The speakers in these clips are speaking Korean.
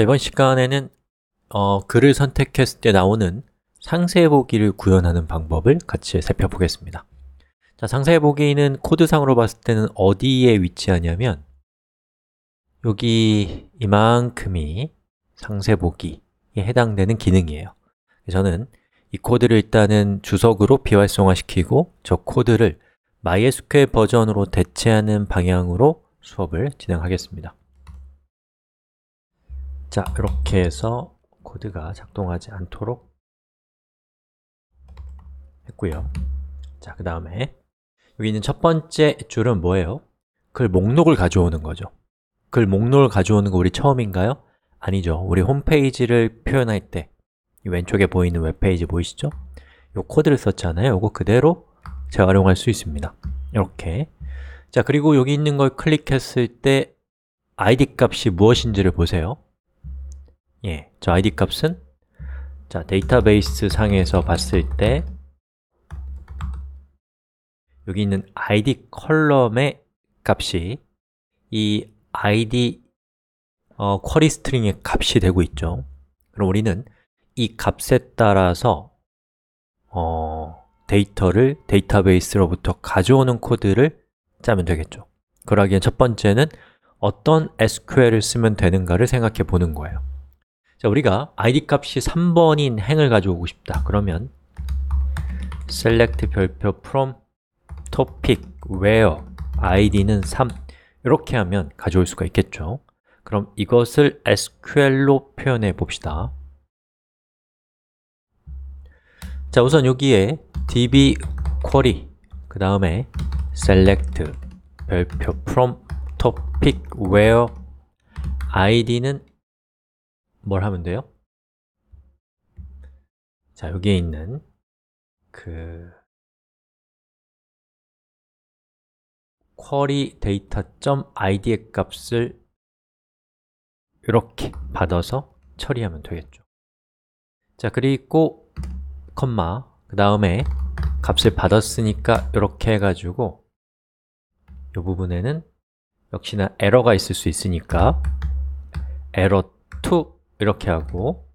자, 이번 시간에는 어, 글을 선택했을 때 나오는 상세 보기를 구현하는 방법을 같이 살펴보겠습니다. 자, 상세 보기는 코드상으로 봤을 때는 어디에 위치하냐면 여기 이만큼이 상세 보기에 해당되는 기능이에요. 저는 이 코드를 일단은 주석으로 비활성화시키고 저 코드를 MySQL 버전으로 대체하는 방향으로 수업을 진행하겠습니다. 자, 이렇게 해서 코드가 작동하지 않도록 했고요. 자, 그 다음에 여기 있는 첫 번째 줄은 뭐예요? 글 목록을 가져오는 거죠. 글 목록을 가져오는 거 우리 처음인가요? 아니죠. 우리 홈페이지를 표현할 때 왼쪽에 보이는 웹페이지 보이시죠? 이 코드를 썼잖아요. 요거 그대로 재활용할 수 있습니다. 이렇게 자, 그리고 여기 있는 걸 클릭했을 때 id 값이 무엇인지를 보세요. 예, 저 id 값은 자 데이터베이스 상에서 봤을 때 여기 있는 id 컬럼의 값이 이 id 어, 쿼리 스트링의 값이 되고 있죠 그럼 우리는 이 값에 따라서 어, 데이터를 데이터베이스로부터 가져오는 코드를 짜면 되겠죠 그러기엔 첫 번째는 어떤 SQL을 쓰면 되는가를 생각해 보는 거예요 자, 우리가 id 값이 3번인 행을 가져오고 싶다. 그러면 select 별표 from topic where id는 3 이렇게 하면 가져올 수가 있겠죠. 그럼 이것을 SQL로 표현해 봅시다. 자, 우선 여기에 db query 그 다음에 select 별표 from topic where id는 뭘 하면 돼요? 자, 여기에 있는 그 query data.id의 값을 이렇게 받아서 처리하면 되겠죠 자, 그리고 컴마 그 다음에 값을 받았으니까 이렇게 해가지고 이 부분에는 역시나 에러가 있을 수 있으니까 에러 r o 2 이렇게 하고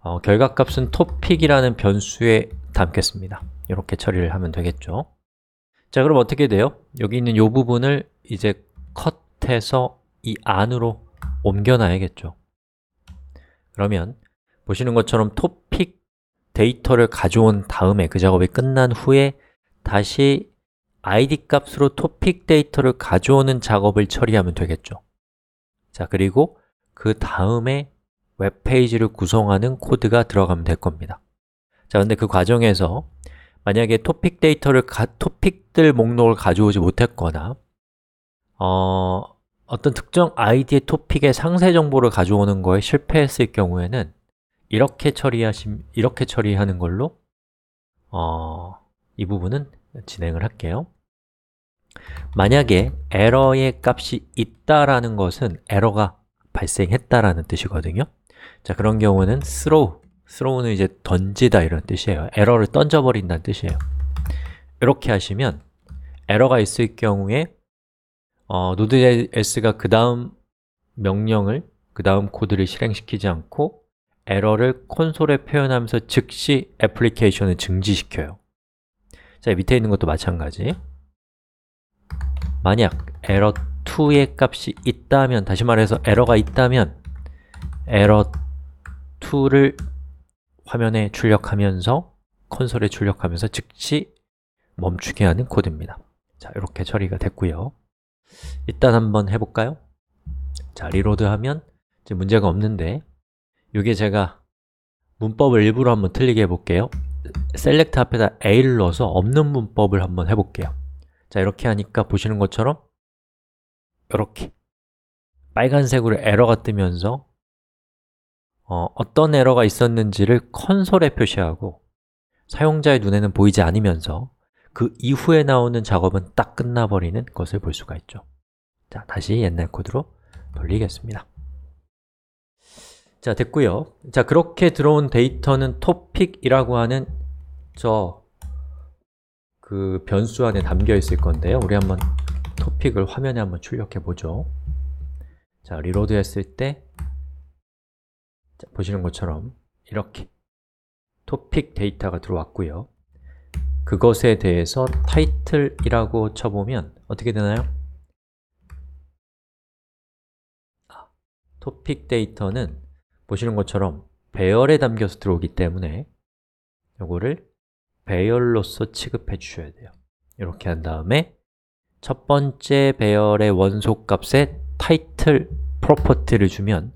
어, 결과값은 topic이라는 변수에 담겠습니다 이렇게 처리를 하면 되겠죠 자 그럼 어떻게 돼요? 여기 있는 이 부분을 이제 컷해서 이 안으로 옮겨놔야겠죠 그러면 보시는 것처럼 topic 데이터를 가져온 다음에 그 작업이 끝난 후에 다시 id 값으로 topic 데이터를 가져오는 작업을 처리하면 되겠죠 자 그리고 그 다음에 웹페이지를 구성하는 코드가 들어가면 될 겁니다 자, 근데 그 과정에서 만약에 토픽 데이터를, 가, 토픽들 목록을 가져오지 못했거나 어, 어떤 특정 아이디의 토픽의 상세 정보를 가져오는 거에 실패했을 경우에는 이렇게 처리하심, 이렇게 처리하는 걸로 어, 이 부분은 진행을 할게요 만약에 에러의 값이 있다라는 것은 에러가 발생했다라는 뜻이거든요 자, 그런 경우는 throw, throw는 이제 던지다 이런 뜻이에요 에러를 던져버린다는 뜻이에요 이렇게 하시면 에러가 있을 경우에 어, Node.js가 그 다음 명령을, 그 다음 코드를 실행시키지 않고 에러를 콘솔에 표현하면서 즉시 애플리케이션을 증지시켜요 자, 밑에 있는 것도 마찬가지 만약 에러2의 값이 있다면, 다시 말해서 에러가 있다면 에러 2를 화면에 출력하면서 콘솔에 출력하면서 즉시 멈추게 하는 코드입니다 자, 이렇게 처리가 됐고요 일단 한번 해볼까요? 자, 리로드하면 이제 문제가 없는데 이게 제가 문법을 일부러 한번 틀리게 해볼게요 셀렉트 앞에다 a를 넣어서 없는 문법을 한번 해볼게요 자, 이렇게 하니까 보시는 것처럼 이렇게 빨간색으로 에러가 뜨면서 어, 어떤 에러가 있었는지를 컨솔에 표시하고 사용자의 눈에는 보이지 않으면서 그 이후에 나오는 작업은 딱 끝나버리는 것을 볼 수가 있죠 자, 다시 옛날 코드로 돌리겠습니다 자, 됐고요 자, 그렇게 들어온 데이터는 topic이라고 하는 저 그 변수 안에 담겨 있을 건데요 우리 한번 topic을 화면에 한번 출력해 보죠 자, 리로드 했을 때 자, 보시는 것처럼 이렇게 topic 데이터가 들어왔고요 그것에 대해서 title이라고 쳐보면 어떻게 되나요? 아, topic 데이터는 보시는 것처럼 배열에 담겨서 들어오기 때문에 이거를 배열로서 취급해 주셔야 돼요 이렇게 한 다음에 첫 번째 배열의 원소값에 title property를 주면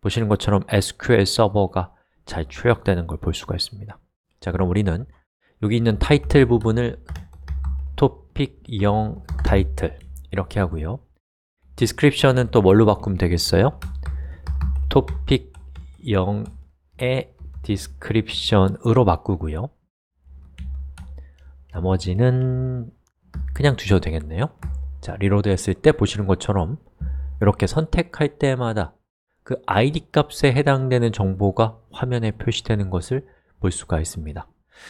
보시는 것처럼 SQL 서버가 잘 출력되는 걸 볼 수가 있습니다 자 그럼 우리는 여기 있는 타이틀 부분을 topic 0 타이틀 이렇게 하고요 d e s c r i p t i o n 은또 뭘로 바꾸면 되겠어요? topic 0의 d e s c r i p t i o n 으로 바꾸고요 나머지는 그냥 두셔도 되겠네요 자, 리로드 했을 때 보시는 것처럼 이렇게 선택할 때마다 그 id 값에 해당되는 정보가 화면에 표시되는 것을 볼 수가 있습니다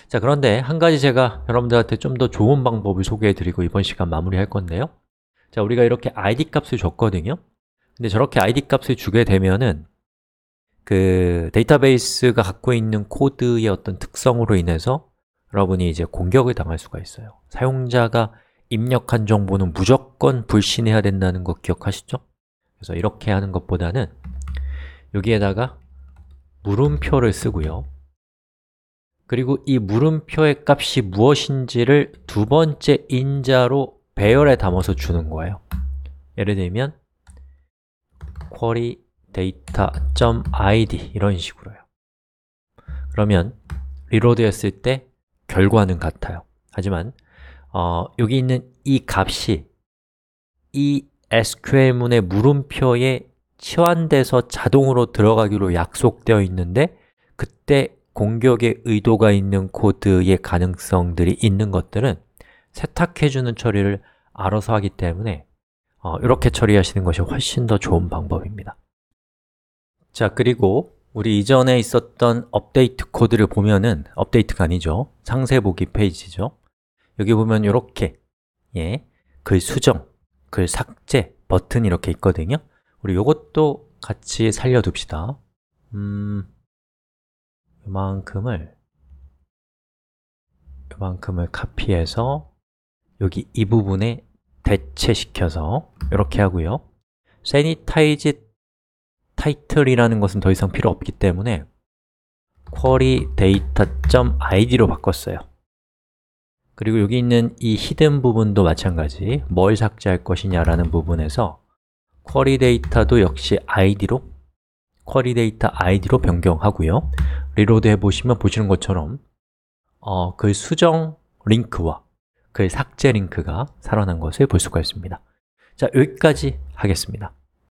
자 그런데 한 가지 제가 여러분들한테 좀 더 좋은 방법을 소개해 드리고 이번 시간 마무리할 건데요 자 우리가 이렇게 id 값을 줬거든요 근데 저렇게 id 값을 주게 되면은 그 데이터베이스가 갖고 있는 코드의 어떤 특성으로 인해서 여러분이 이제 공격을 당할 수가 있어요 사용자가 입력한 정보는 무조건 불신해야 된다는 거 기억하시죠? 그래서 이렇게 하는 것보다는 여기에다가 물음표를 쓰고요 그리고 이 물음표의 값이 무엇인지를 두 번째 인자로 배열에 담아서 주는 거예요 예를 들면 query data.id 이런 식으로요 그러면 리로드 했을 때 결과는 같아요 하지만 어, 여기 있는 이 값이 이 SQL문의 물음표의 치환돼서 자동으로 들어가기로 약속되어 있는데 그때 공격의 의도가 있는 코드의 가능성들이 있는 것들은 세탁해주는 처리를 알아서 하기 때문에 어, 이렇게 처리하시는 것이 훨씬 더 좋은 방법입니다 자, 그리고 우리 이전에 있었던 업데이트 코드를 보면은 업데이트가 아니죠 상세 보기 페이지죠 여기 보면 이렇게 예, 글 수정, 글 삭제 버튼 이렇게 있거든요 우리 이것도 같이 살려둡시다 음... 이만큼을이만큼을 카피해서 여기 이 부분에 대체시켜서 이렇게 하고요 sanitize title이라는 것은 더 이상 필요 없기 때문에 query data.id로 바꿨어요 그리고 여기 있는 이 히든 부분도 마찬가지 뭘 삭제할 것이냐라는 부분에서 쿼리 데이터도 역시 id로 쿼리 데이터 id로 변경하고요 리로드 해보시면 보시는 것처럼 어, 글 그 수정 링크와 글 그 삭제 링크가 살아난 것을 볼 수가 있습니다 자, 여기까지 하겠습니다